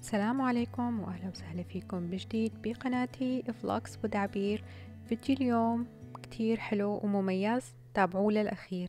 السلام عليكم واهلا وسهلا فيكم بجديد بقناتي افلوكس ودعبير فيديو اليوم كتير حلو ومميز تابعوه للاخير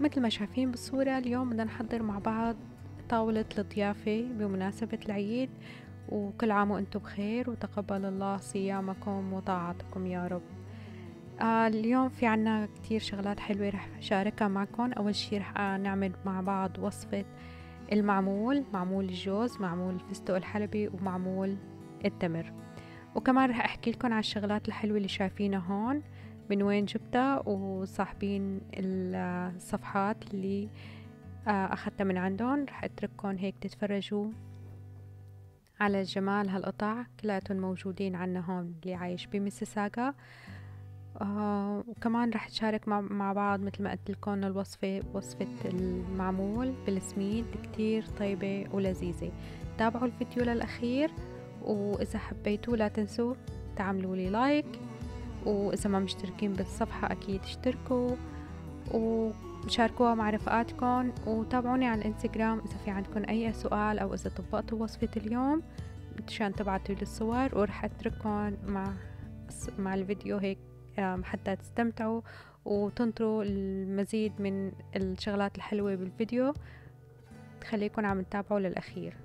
مثل ما شايفين بالصورة اليوم بدنا نحضر مع بعض طاولة الضيافة بمناسبة العيد وكل عام وانتم بخير وتقبل الله صيامكم وطاعتكم يا رب آه اليوم في عنا كتير شغلات حلوة رح شاركها معكم أول شي رح نعمل مع بعض وصفة المعمول معمول الجوز معمول الفستق الحلبي ومعمول التمر وكمان رح احكي لكم على الشغلات الحلوة اللي شايفينها هون من وين جبتها وصاحبين الصفحات اللي آه، اخدتها من عندهم رح اترككم هيك تتفرجوا على جمال هالقطع كلاتهم موجودين عنا هون اللي عايش بمسيساغا آه وكمان رح تشارك مع, مع بعض مثل ما قلت لكم الوصفة وصفة المعمول بالسميد كتير طيبة ولذيذة تابعوا الفيديو للأخير وإذا حبيتوه لا تنسوا تعملوا لي لايك وإذا ما مشتركين بالصفحة أكيد اشتركوا وشاركوها مع رفقاتكم وتابعوني على الانستغرام إذا في عندكم أي سؤال أو إذا طبقتوا وصفة اليوم مشان تبعتوا لي الصور ورح أترككم مع مع الفيديو هيك حتى تستمتعوا وتنطروا المزيد من الشغلات الحلوة بالفيديو خليكن عم تتابعوا للأخير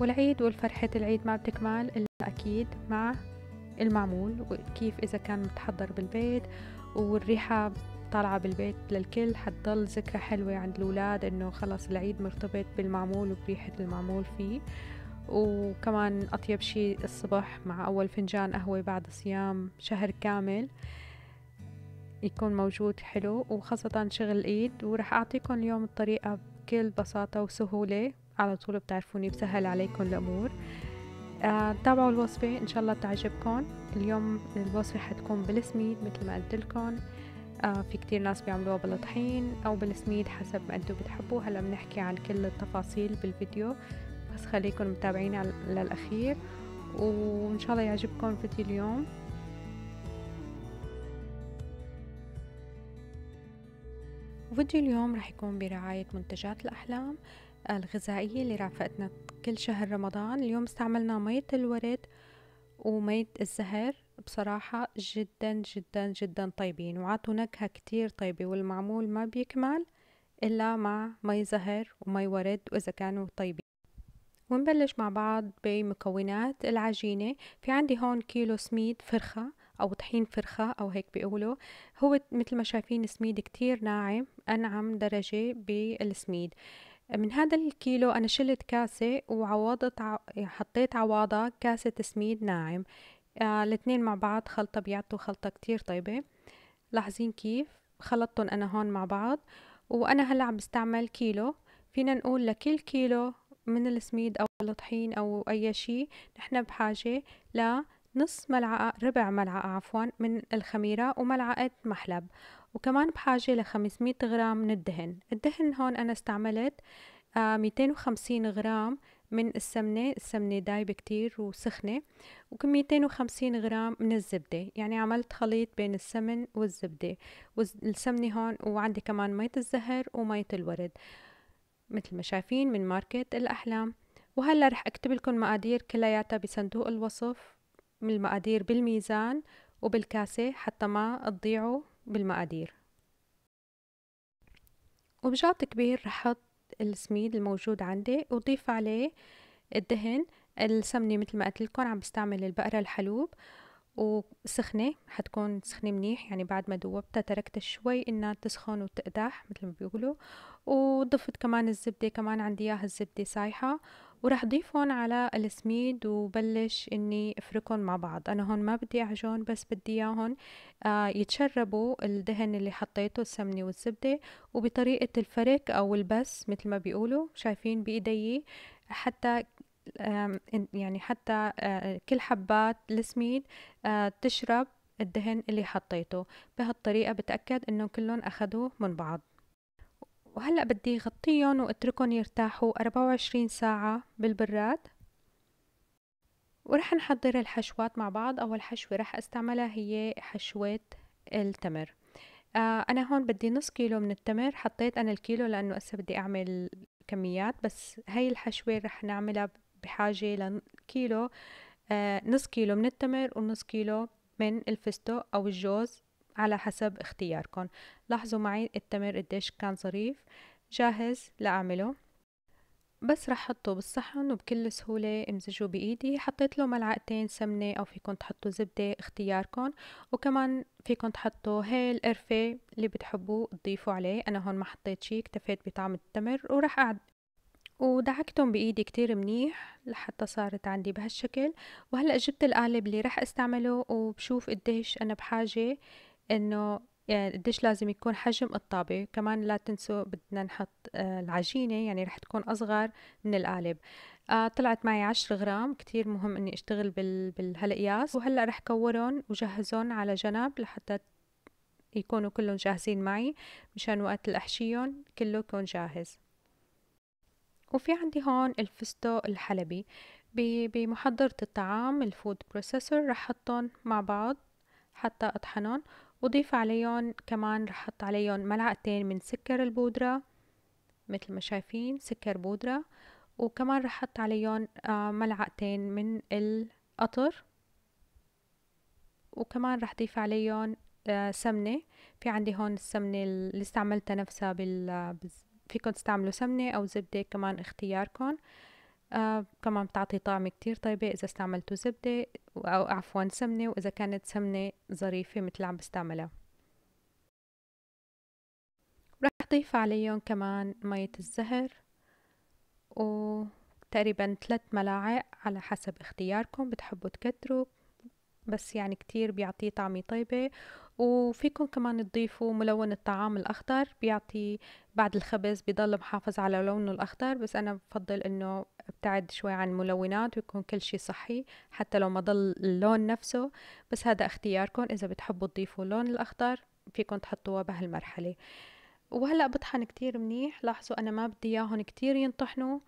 والعيد والفرحة العيد ما بتكمل إلا أكيد مع المعمول وكيف إذا كان متحضر بالبيت والريحة طالعة بالبيت للكل حتضل ذكرى حلوة عند الولاد إنه خلص العيد مرتبط بالمعمول وبريحة المعمول فيه وكمان أطيب شي الصبح مع أول فنجان قهوة بعد صيام شهر كامل يكون موجود حلو وخاصة شغل الإيد ورح أعطيكم اليوم الطريقة بكل بساطة وسهولة على طول بتعرفوني بسهل عليكم الأمور آه، تابعوا الوصفة إن شاء الله تعجبكم اليوم الوصفة حتكون بالسميد مثل ما قلت لكم آه، في كتير ناس بيعملوها بالطحين أو بالسميد حسب ما انتو بتحبوا هلا بنحكي عن كل التفاصيل بالفيديو بس خليكم متابعين للأخير وإن شاء الله يعجبكم فيديو اليوم فيديو اليوم رح يكون برعاية منتجات الأحلام الغذائية اللي رافقتنا كل شهر رمضان اليوم استعملنا مية الورد ومية الزهر بصراحة جدا جدا جدا طيبين وعطوا نكهة كتير طيبة والمعمول ما بيكمل إلا مع مي زهر ومي ورد وإذا كانوا طيبين ونبلش مع بعض بمكونات العجينة في عندي هون كيلو سميد فرخة أو طحين فرخة أو هيك بيقولوا هو مثل ما شايفين سميد كتير ناعم أنعم درجة بالسميد من هذا الكيلو أنا شلت كاسة وعوضت حطيت عوضها كاسة سميد ناعم آه الاتنين مع بعض خلطة بيعطوا خلطة كتير طيبة لاحظين كيف خلطتهم أنا هون مع بعض وأنا هلا عم بستعمل كيلو فينا نقول لكل كيلو من السميد أو الطحين أو أي شيء نحن بحاجة لنص ملعقة ربع ملعقة عفوا من الخميرة وملعقة محلب وكمان بحاجة لخمسمية غرام من الدهن الدهن هون أنا استعملت آه، ميتين وخمسين غرام من السمنة السمنة دايبة كتير وسخنة وكميتين وخمسين غرام من الزبدة يعني عملت خليط بين السمن والزبدة والسمنة هون وعندي كمان مية الزهر ومية الورد مثل ما شايفين من ماركة الأحلام وهلا رح اكتب لكم مقادير كلياتها بصندوق الوصف من المقادير بالميزان وبالكاسة حتى ما تضيعوا بالمقادير وبجات كبير رح احط السميد الموجود عندي وضيف عليه الدهن السمنة مثل ما قلت لكم عم بستعمل البقرة الحلوب وسخنة حتكون سخنة منيح يعني بعد ما دوبتها تركت شوي انها تسخن وتقدح مثل ما بيقولوا وضفت كمان الزبدة كمان عندي اياها الزبدة سايحة وراح ضيفهم على السميد وبلش اني افركهم مع بعض انا هون ما بدي اعجن بس بدي اياهم آه، يتشربوا الدهن اللي حطيته السمنه والزبده وبطريقه الفرك او البس مثل ما بيقولوا شايفين بايدي حتى يعني حتى آه، كل حبات السميد آه، تشرب الدهن اللي حطيته بهالطريقة بتأكد انه كلهم اخذوه من بعض وهلأ بدي غطيهم واتركهم يرتاحوا 24 ساعة بالبراد ورح نحضر الحشوات مع بعض أول حشوة رح استعملها هي حشوة التمر آه أنا هون بدي نص كيلو من التمر حطيت أنا الكيلو لأنه أسا بدي أعمل كميات بس هاي الحشوة رح نعملها بحاجة لكيلو آه نص كيلو من التمر ونص كيلو من الفستق أو الجوز على حسب اختياركم لاحظوا معي التمر قديش كان ظريف جاهز لأعمله بس رح حطه بالصحن وبكل سهولة امزجه بإيدي حطيت له ملعقتين سمنة أو فيكن تحطوا زبدة اختياركم وكمان فيكن تحطوا هي القرفة اللي بتحبوه تضيفوا عليه أنا هون ما حطيت شي اكتفيت بطعم التمر ورح أعد ودعكتهم بإيدي كتير منيح لحتى صارت عندي بهالشكل وهلأ جبت القالب اللي رح استعمله وبشوف قديش أنا بحاجة إنه يعني قديش لازم يكون حجم الطابة كمان لا تنسوا بدنا نحط آه، العجينة يعني رح تكون أصغر من القالب آه، طلعت معي عشر غرام كتير مهم إني أشتغل بالهالقياس وهلأ رح كورهم وجهزهم على جنب لحتى يكونوا كلهم جاهزين معي مشان وقت الأحشيهم كله يكون جاهز وفي عندي هون الفستق الحلبي بمحضرة الطعام الفود بروسيسور رح حطهم مع بعض حتى أطحنهم وضيف عليهم كمان رح أحط عليهم ملعقتين من سكر البودرة مثل ما شايفين سكر بودرة وكمان رح أحط عليهم آه، ملعقتين من القطر وكمان رح ضيف عليهم آه، سمنة في عندي هون السمنة اللي استعملتها نفسها بال فيكن تستعملوا سمنة أو زبدة كمان اختياركم آه كمان بتعطي طعم كتير طيبة إذا استعملته زبدة أو عفوا سمنة وإذا كانت سمنة ظريفة مثل عم بستعملها رح أضيف عليهم كمان مية الزهر وتقريبا ثلاث ملاعق على حسب اختياركم بتحبوا تكتروا بس يعني كتير بيعطيه طعمة طيبة وفيكم كمان تضيفوا ملون الطعام الأخضر بيعطي بعد الخبز بيضل محافظ على لونه الأخضر بس أنا بفضل إنه ابتعد شوي عن الملونات ويكون كل شيء صحي حتى لو ما ضل اللون نفسه بس هذا اختياركم إذا بتحبوا تضيفوا اللون الأخضر فيكم تحطوها بهالمرحلة وهلأ بطحن كتير منيح لاحظوا أنا ما بدي إياهم كتير ينطحنوا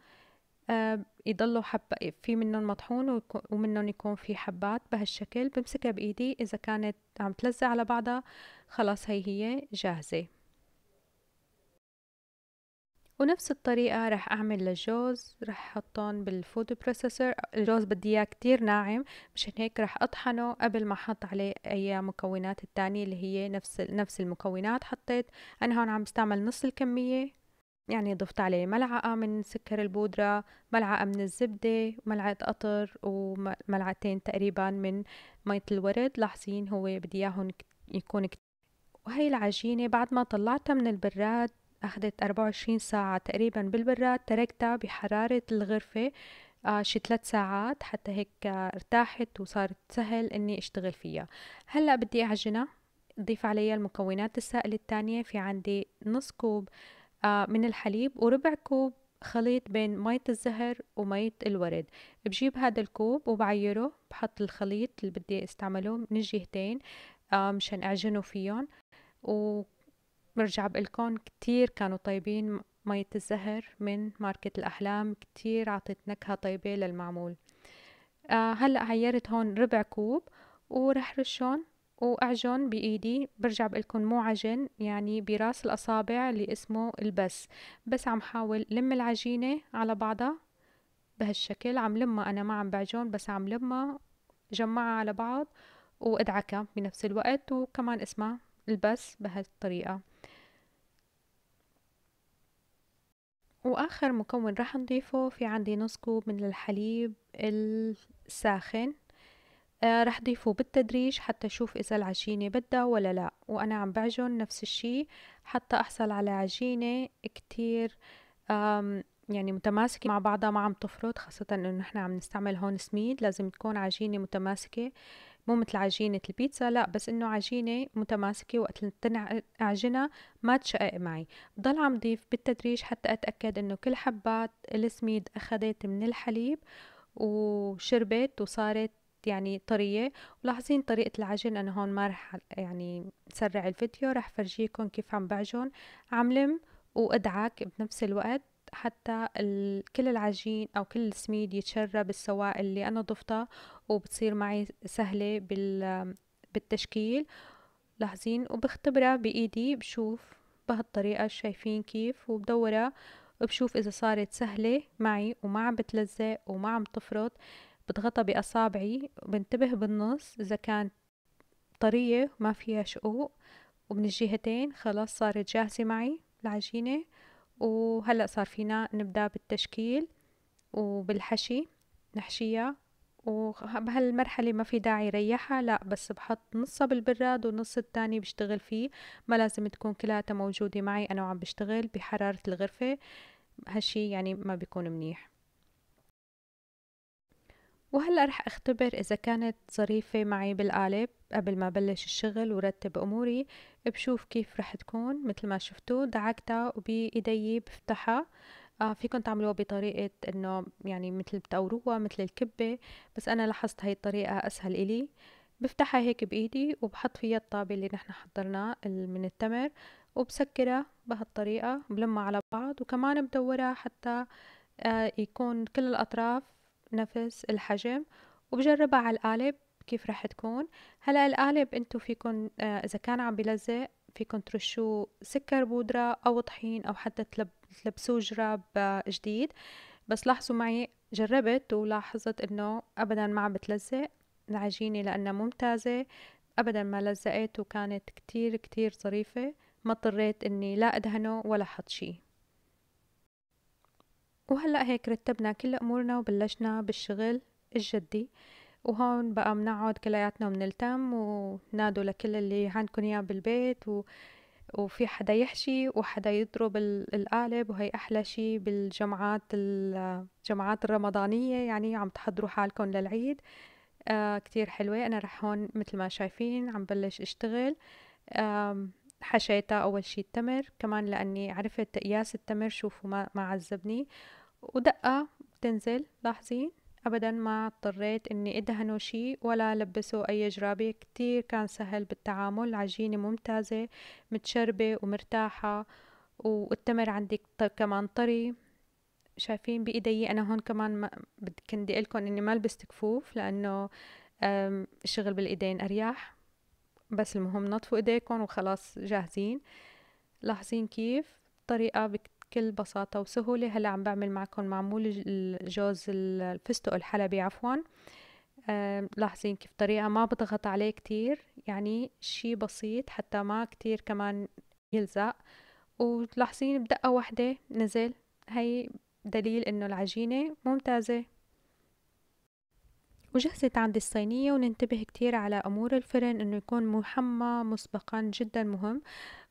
آه، يضلوا حبة في منهم مطحون ومنهم يكون في حبات بهالشكل بمسكها بإيدي إذا كانت عم تلزق على بعضها خلاص هي هي جاهزة ونفس الطريقة رح أعمل للجوز رح أحطهم بالفود بروسيسور الجوز بدي إياه كتير ناعم مشان هيك رح أطحنه قبل ما أحط عليه أي مكونات التانية اللي هي نفس نفس المكونات حطيت أنا هون عم بستعمل نص الكمية يعني ضفت عليه ملعقة من سكر البودرة ملعقة من الزبدة ملعقة قطر وملعقتين تقريبا من مية الورد لاحظين هو بدي اياهم يكون كتير وهي العجينة بعد ما طلعتها من البراد أخذت 24 ساعة تقريبا بالبراد تركتها بحرارة الغرفة آه، شي ثلاث ساعات حتى هيك آه، ارتاحت وصارت سهل اني اشتغل فيها هلا بدي اعجنها ضيف عليها المكونات السائلة التانية في عندي نص كوب آه، من الحليب وربع كوب خليط بين مية الزهر ومية الورد بجيب هذا الكوب وبعيره بحط الخليط اللي بدي استعمله من الجهتين آه، مشان أعجنه فيهم وبرجع بقلكم كتير كانوا طيبين مية الزهر من ماركة الأحلام كتير عطت نكهة طيبة للمعمول آه، هلأ عيرت هون ربع كوب ورح رشهم وأعجن بإيدي برجع بقلكن مو عجن يعني براس الأصابع اللي اسمه البس بس عم حاول لم العجينة على بعضها بهالشكل عم لمها أنا ما عم بعجن بس عم لمها جمعها على بعض وادعكها بنفس الوقت وكمان اسمها البس بهالطريقة وآخر مكون رح نضيفه في عندي نص كوب من الحليب الساخن آه، رح ضيفه بالتدريج حتى أشوف إذا العجينة بدها ولا لا وأنا عم بعجن نفس الشي حتى أحصل على عجينة كتير يعني متماسكة مع بعضها ما عم تفرط خاصة إنه نحن عم نستعمل هون سميد لازم تكون عجينة متماسكة مو مثل عجينة البيتزا لا بس إنه عجينة متماسكة وقت أعجنها ما تشقق معي ضل عم ضيف بالتدريج حتى أتأكد إنه كل حبات السميد أخدت من الحليب وشربت وصارت يعني طرية ولاحظين طريقة العجن أنا هون ما رح يعني سرع الفيديو رح فرجيكم كيف عم بعجن عم لم وأدعك بنفس الوقت حتى كل العجين أو كل السميد يتشرب السوائل اللي أنا ضفتها وبتصير معي سهلة بالتشكيل لاحظين وبختبرها بإيدي بشوف بهالطريقة شايفين كيف وبدورها بشوف إذا صارت سهلة معي وما عم بتلزق وما عم تفرط بضغطها بأصابعي وبنتبه بالنص إذا كانت طرية ما فيها شقوق ومن الجهتين خلاص صارت جاهزة معي العجينة وهلأ صار فينا نبدأ بالتشكيل وبالحشي نحشيها وبهالمرحلة ما في داعي ريحها لا بس بحط نصها بالبراد والنص التاني بشتغل فيه ما لازم تكون كلاتها موجودة معي أنا وعم بشتغل بحرارة الغرفة هالشي يعني ما بيكون منيح وهلا رح اختبر اذا كانت ظريفة معي بالقالب قبل ما بلش الشغل ورتب اموري بشوف كيف رح تكون مثل ما شفتوا دعكتها وبايدي بفتحها آه فيكن تعملوها بطريقة انه يعني مثل بتقوروها مثل الكبة بس انا لاحظت هاي الطريقة اسهل الي بفتحها هيك بايدي وبحط فيها الطابة اللي نحن حضرناه من التمر وبسكرها بهالطريقة بلمها على بعض وكمان بدورها حتى آه يكون كل الأطراف نفس الحجم وبجربها على القالب كيف رح تكون هلا القالب انتو فيكن آه اذا كان عم بلزق فيكن ترشوا سكر بودرة او طحين او حتى تلب تلبسوه جراب آه، جديد بس لاحظوا معي جربت ولاحظت انه ابدا ما عم بتلزق العجينة لانها ممتازة ابدا ما لزقت وكانت كتير كتير ظريفة ما اضطريت اني لا ادهنه ولا احط شي وهلأ هيك رتبنا كل أمورنا وبلشنا بالشغل الجدي وهون بقى بنقعد كلياتنا ومنلتم ونادوا لكل اللي عندكم إياه بالبيت و... وفي حدا يحشي وحدا يضرب القالب وهي أحلى شي بالجمعات الجمعات الرمضانية يعني عم تحضروا حالكم للعيد آه كتير حلوة أنا رح هون مثل ما شايفين عم بلش أشتغل آه حشيتها أول شي التمر كمان لأني عرفت قياس التمر شوفوا ما, ما عذبني ودقة بتنزل لاحظين أبدا ما اضطريت إني أدهنه شي ولا لبسه أي جرابي كتير كان سهل بالتعامل عجينة ممتازة متشربة ومرتاحة والتمر عندي كمان طري شايفين بإيدي أنا هون كمان ما بدي كنت لكم إني ما لبست كفوف لأنه الشغل بالإيدين أريح بس المهم نطفوا ايديكم وخلاص جاهزين لاحظين كيف طريقة بكل بساطة وسهولة هلا عم بعمل معكم معمول جوز الفستق الحلبي عفوا لاحظين كيف طريقة ما بضغط عليه كتير يعني شي بسيط حتى ما كتير كمان يلزق ولاحظين بدقة واحدة نزل هي دليل انه العجينة ممتازة وجهزت عند الصينية وننتبه كتير على أمور الفرن إنه يكون محمى مسبقا جدا مهم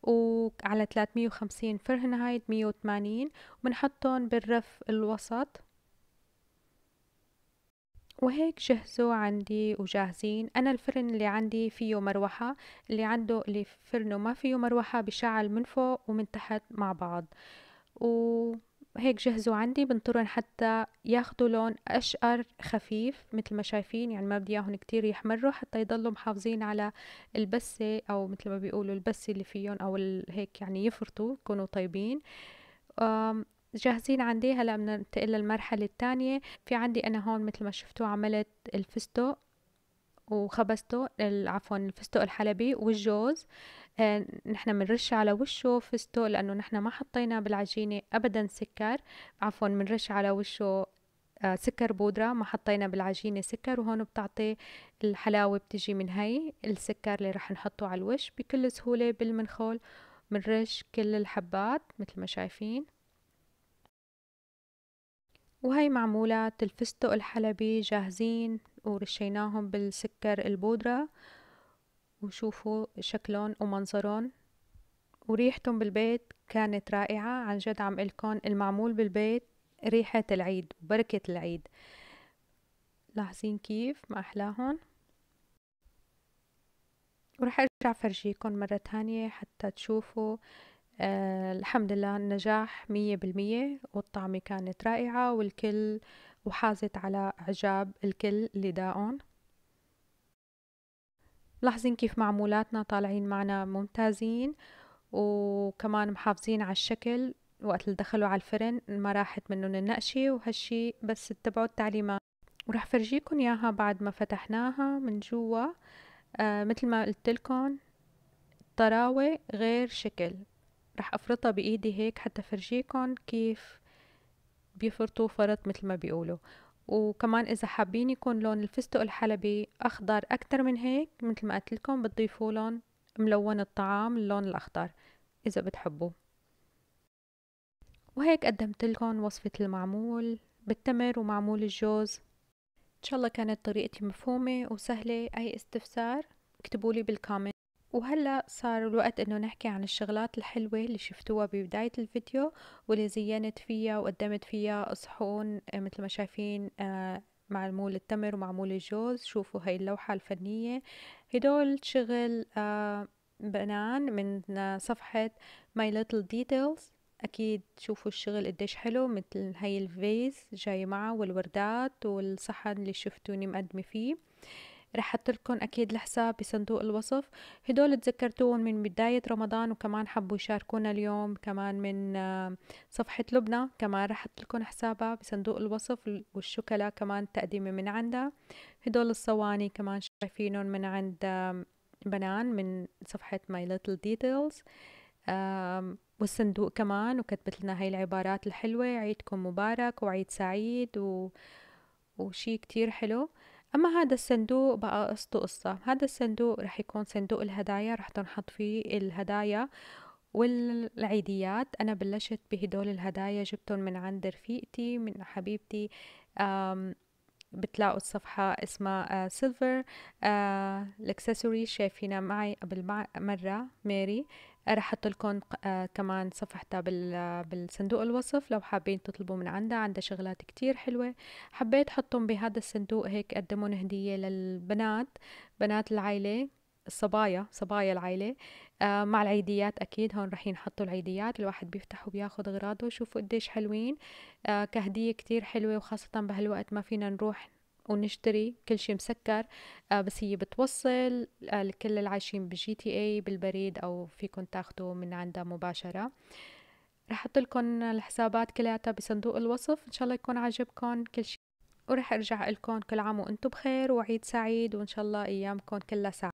وعلى 350 فرنهايت 180 وبنحطهم بالرف الوسط وهيك جهزوا عندي وجاهزين أنا الفرن اللي عندي فيه مروحة اللي عنده اللي فرنه ما فيه مروحة بشعل من فوق ومن تحت مع بعض و وهيك جهزوا عندي بنطرهم حتى ياخدوا لون أشقر خفيف مثل ما شايفين يعني ما بدي اياهم كتير يحمروا حتى يضلوا محافظين على البسة أو مثل ما بيقولوا البسة اللي فيهم أو هيك يعني يفرطوا يكونوا طيبين جاهزين عندي هلا بننتقل للمرحلة الثانية في عندي أنا هون مثل ما شفتوا عملت الفستق وخبزته عفوا الفستق الحلبي والجوز آه، نحن بنرش على وشه فستق لأنه نحن ما حطينا بالعجينة أبدا سكر عفوا بنرش على وشه آه، سكر بودرة ما حطينا بالعجينة سكر وهون بتعطي الحلاوة بتجي من هي السكر اللي رح نحطه على الوش بكل سهولة بالمنخول بنرش كل الحبات مثل ما شايفين وهي معمولة الفستق الحلبي جاهزين ورشيناهم بالسكر البودرة وشوفوا شكلهم ومنظرهم وريحتهم بالبيت كانت رائعة عن جد عم إلكون المعمول بالبيت ريحة العيد بركة العيد لاحظين كيف ما أحلاهم ورح أرجع فرجيكم مرة تانية حتى تشوفوا آه الحمد لله النجاح مية بالمية والطعمة كانت رائعة والكل وحازت على إعجاب الكل داقون لاحظين كيف معمولاتنا طالعين معنا ممتازين وكمان محافظين على الشكل وقت اللي دخلوا على الفرن ما راحت منهم النقشة وهالشي بس اتبعوا التعليمات ورح فرجيكم اياها بعد ما فتحناها من جوا آه مثل ما قلت لكم طراوة غير شكل رح افرطها بايدي هيك حتى فرجيكم كيف بيفرطوا فرط مثل ما بيقولوا وكمان إذا حابين يكون لون الفستق الحلبي أخضر أكتر من هيك مثل ما قلت لكم بتضيفوا لون ملون الطعام اللون الأخضر إذا بتحبوا وهيك قدمت لكم وصفة المعمول بالتمر ومعمول الجوز إن شاء الله كانت طريقتي مفهومة وسهلة أي استفسار اكتبولي بالكومنت وهلا صار الوقت انه نحكي عن الشغلات الحلوة اللي شفتوها ببداية الفيديو واللي زينت فيها وقدمت فيها صحون آه، مثل ما شايفين آه، معمول التمر ومعمول الجوز شوفوا هاي اللوحة الفنية هدول شغل آه، بنان من صفحة My Little Details أكيد شوفوا الشغل قديش حلو مثل هاي الفيز جاي معه والوردات والصحن اللي شفتوني مقدمة فيه رح احط لكم اكيد الحساب بصندوق الوصف هدول تذكرتون من بداية رمضان وكمان حبوا يشاركونا اليوم كمان من آه، صفحة لبنى كمان رح احط لكم حسابها بصندوق الوصف والشوكولا كمان تقديمي من عندها هدول الصواني كمان شايفينهم من عند آه، بنان من صفحة My Little Details والصندوق كمان وكتبت لنا هاي العبارات الحلوة عيدكم مبارك وعيد سعيد و... وشي كتير حلو أما هذا الصندوق بقى قصته قصة هذا الصندوق رح يكون صندوق الهدايا رح تنحط فيه الهدايا والعيديات أنا بلشت بهدول الهدايا جبتهم من عند رفيقتي من حبيبتي بتلاقوا الصفحة اسمها سيلفر آه، الاكسسوري آه، شايفينها معي قبل مرة ميري رح احط لكم آه، كمان صفحتها بالصندوق الوصف لو حابين تطلبوا من عندها عندها شغلات كتير حلوة حبيت حطهم بهذا الصندوق هيك اقدمهم هدية للبنات بنات العائلة الصبايا صبايا العائلة آه مع العيديات أكيد هون رح ينحطوا العيديات الواحد بيفتح وبياخد غراضه شوفوا قديش حلوين آه كهدية كتير حلوة وخاصة بهالوقت ما فينا نروح ونشتري كل شيء مسكر آه بس هي بتوصل آه لكل العايشين بالجي تي اي بالبريد او فيكم تاخدوا من عندها مباشرة رح احط لكم الحسابات كلياتها بصندوق الوصف ان شاء الله يكون عجبكم كل شيء ورح ارجع لكم كل عام وانتم بخير وعيد سعيد وان شاء الله ايامكم كلها سعيد